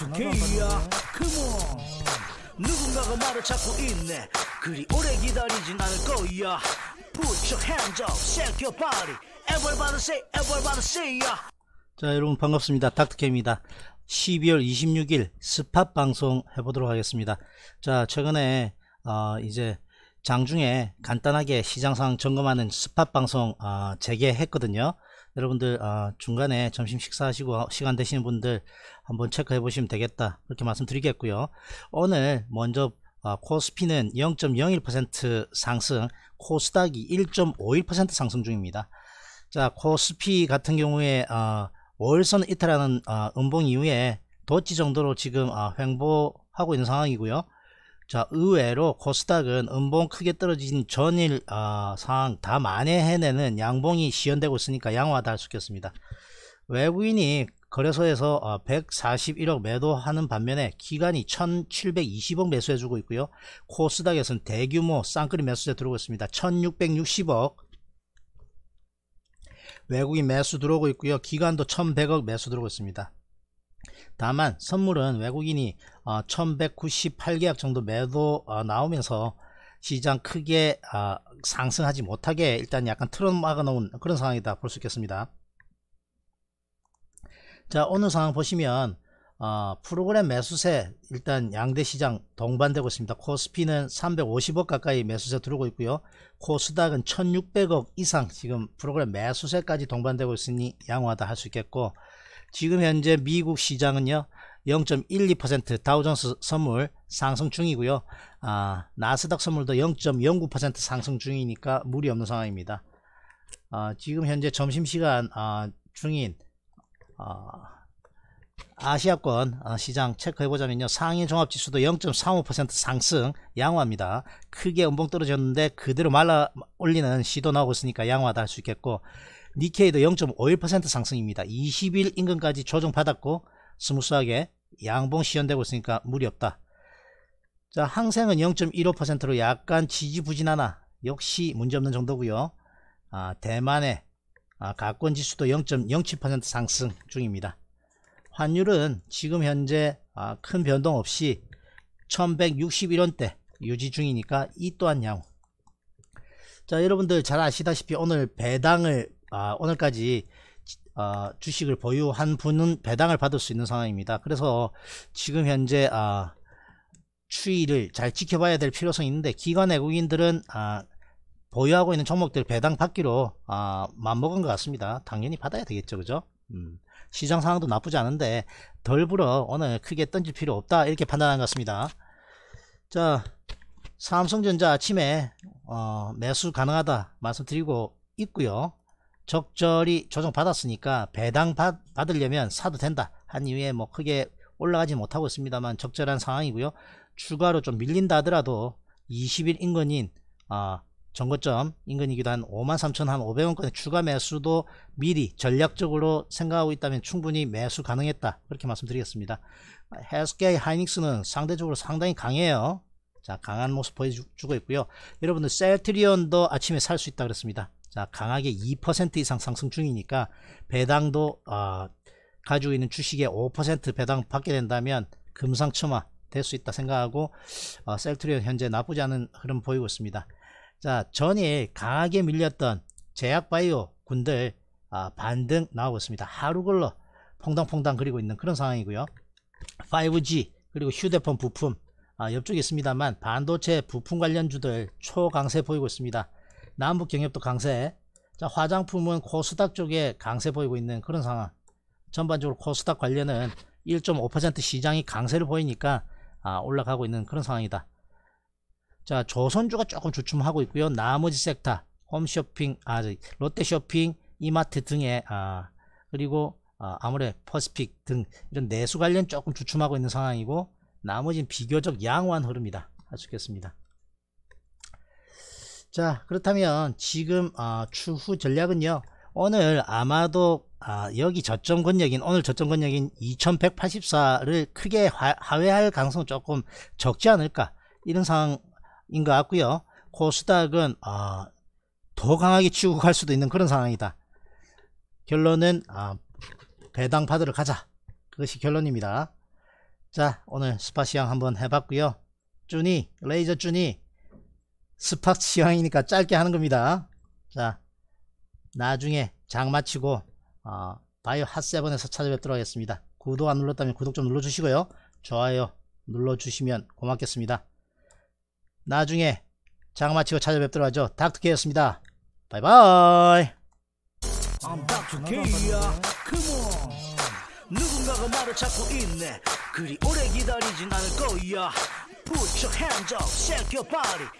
부캐야 그모 누군가가 말을 찾고 있네 그리 오래 기다리진 않을 거야 Put your hands up, shake your body Everybody say, everybody say ya 자 여러분 반갑습니다 닥터케입니다 12월 26일 스팟 방송 해보도록 하겠습니다 자 최근에 어, 이제 장중에 간단하게 시장 상 점검하는 스팟 방송 어, 재개했거든요 여러분들 아, 중간에 점심 식사하시고 아, 시간 되시는 분들 한번 체크해 보시면 되겠다 그렇게 말씀드리겠고요 오늘 먼저 아, 코스피는 0.01% 상승 코스닥이 1.51% 상승 중입니다 자 코스피 같은 경우에 아, 월선 이탈하는 아, 음봉 이후에 도치 정도로 지금 아, 횡보하고 있는 상황이고요 자 의외로 코스닥은 음봉 크게 떨어진 전일 어, 상황 다 만회해내는 양봉이 시연되고 있으니까 양호하다 할 수 있겠습니다 외국인이 거래소에서 어, 141억 매도하는 반면에 기간이 1720억 매수해주고 있고요. 코스닥에서는 대규모 쌍끌이 매수세 들어오고 있습니다. 1660억 외국인 매수 들어오고 있고요. 기간도 1100억 매수 들어오고 있습니다. 다만 선물은 외국인이 1198계약 어, 정도 매도 어, 나오면서 시장 크게 아, 상승하지 못하게 일단 약간 틀어막아 놓은 그런 상황이다 볼 수 있겠습니다. 자 오늘 상황 보시면 어, 프로그램 매수세 일단 양대 시장 동반되고 있습니다. 코스피는 350억 가까이 매수세 들어오고 있고요. 코스닥은 1600억 이상 지금 프로그램 매수세까지 동반되고 있으니 양호하다 할 수 있겠고 지금 현재 미국 시장은요 0.12% 다우존스 선물 상승 중이고요 아, 나스닥 선물도 0.09% 상승 중이니까 무리 없는 상황입니다 아, 지금 현재 점심시간 아, 중인 아, 시아권 아, 시장 체크해보자면요 상위 종합지수도 0.35% 상승 양호합니다 크게 음봉 떨어졌는데 그대로 말라 올리는 시도 나오고 있으니까 양호하다 할 수 있겠고 니케이도 0.51% 상승입니다. 20일 인근까지 조정받았고 스무스하게 양봉 시연되고 있으니까 무리 없다. 자 항생은 0.15%로 약간 지지부진하나 역시 문제없는 정도고요. 아, 대만의 아, 가권지수도 0.07% 상승 중입니다. 환율은 지금 현재 아, 큰 변동 없이 1161원대 유지 중이니까 이 또한 양호. 자 여러분들 잘 아시다시피 오늘 배당을 아, 오늘까지 아, 주식을 보유한 분은 배당을 받을 수 있는 상황입니다. 그래서 지금 현재 아, 추이를 잘 지켜봐야 될 필요성이 있는데 기관 외국인들은 아, 보유하고 있는 종목들 배당 받기로 아, 음먹은것 같습니다. 당연히 받아야 되겠죠. 그죠? 음, 시장 상황도 나쁘지 않은데 덜불어 오늘 크게 던질 필요 없다 이렇게 판단한 것 같습니다. 자 삼성전자 아침에 어, 매수 가능하다 말씀드리고 있고요. 적절히 조정받았으니까 배당 받, 받으려면 사도 된다 한 이후에 뭐 크게 올라가지 못하고 있습니다만 적절한 상황이고요 추가로 좀 밀린다 하더라도 20일 인근인 어, 정거점 인근이기도 한 53,500원권의 추가 매수도 미리 전략적으로 생각하고 있다면 충분히 매수 가능했다 그렇게 말씀드리겠습니다 헬스케이 하이닉스는 상대적으로 상당히 강해요 자 강한 모습 보여주고 있고요 여러분들 셀트리온도 아침에 살 수 있다 그랬습니다 자, 강하게 2% 이상 상승 중이니까 배당도 어, 가지고 있는 주식의 5% 배당 받게 된다면 금상첨화 될 수 있다 생각하고 어, 셀트리온 현재 나쁘지 않은 흐름 보이고 있습니다. 자, 전에 강하게 밀렸던 제약바이오 군들 어, 반등 나오고 있습니다. 하루 걸러 퐁당퐁당 그리고 있는 그런 상황이고요. 5G 그리고 휴대폰 부품 아, 옆쪽에 있습니다만 반도체 부품 관련주들 초강세 보이고 있습니다. 남북 경협도 강세. 자, 화장품은 코스닥 쪽에 강세 보이고 있는 그런 상황. 전반적으로 코스닥 관련은 1.5% 시장이 강세를 보이니까 아, 올라가고 있는 그런 상황이다. 자, 조선주가 조금 주춤하고 있고요. 나머지 섹터, 홈쇼핑, 아, 롯데쇼핑, 이마트 등의 아, 그리고 아, 아무래 퍼스픽 등 이런 내수 관련 조금 주춤하고 있는 상황이고 나머지는 비교적 양호한 흐름이다. 아시겠습니다. 자 그렇다면 지금 어, 추후 전략은요 오늘 아마도 어, 여기 저점 권역인 오늘 저점 권역인 2184를 크게 화, 하회할 가능성 조금 적지 않을까 이런 상황인 것 같고요 코스닥은 어, 아, 더 강하게 치우고 갈 수도 있는 그런 상황이다 결론은 어, 배당 파드를 가자 그것이 결론입니다 자 오늘 스파 시향 한번 해봤고요 쭈니 레이저 쭈니 스팍 지향이니까 짧게 하는 겁니다. 자, 나중에 장 마치고 어, 바이오 핫세븐에서 찾아뵙도록 하겠습니다. 구독 안 눌렀다면 구독 좀 눌러주시고요. 좋아요 눌러주시면 고맙겠습니다. 나중에 장 마치고 찾아뵙도록 하죠. 닥터케였습니다. 이 바이바이. I'm 닥터케야. Come on. 누군가가 말을 찾고 있네. 그리 오래 기다리진 않을 거야. Put your hands up, shake your body.